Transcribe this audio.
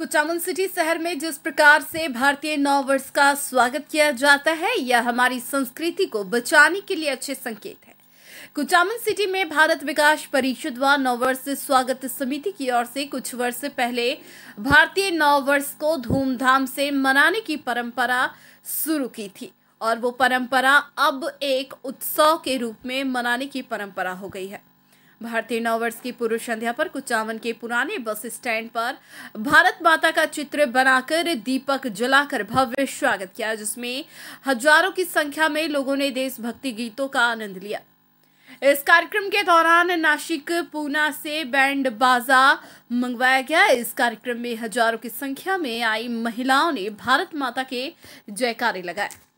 Kuchaman city शहर में जिस प्रकार से भारतीय नववर्ष वर्ष का स्वागत किया जाता है यह हमारी संस्कृति को बचाने के लिए अच्छे संकेत है कुचामन सिटी में भारत विकास परिषद व नववर्ष स्वागत समिति की ओर से कुछ वर्ष पहले भारतीय नववर्ष को धूमधाम से मनाने की परंपरा शुरू की थी और वो परंपरा अब एक उत्सव के रूप में मनाने की परंपरा हो गई है भारतीय नववर्ष की पूर्व संध्या पर कुचावन के पुराने बस स्टैंड पर भारत माता का चित्र बनाकर दीपक जलाकर भव्य स्वागत किया जिसमें हजारों की संख्या में लोगों ने देशभक्ति गीतों का आनंद लिया इस कार्यक्रम के दौरान नासिक पूना से बैंड बाजा मंगवाया गया इस कार्यक्रम में हजारों की संख्या में आई महिलाओं ने भारत माता के जयकारे लगाए